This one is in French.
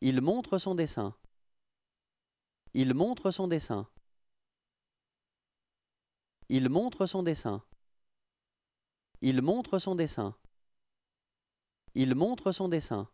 Il montre son dessin. Il montre son dessin. Il montre son dessin. Il montre son dessin. Il montre son dessin.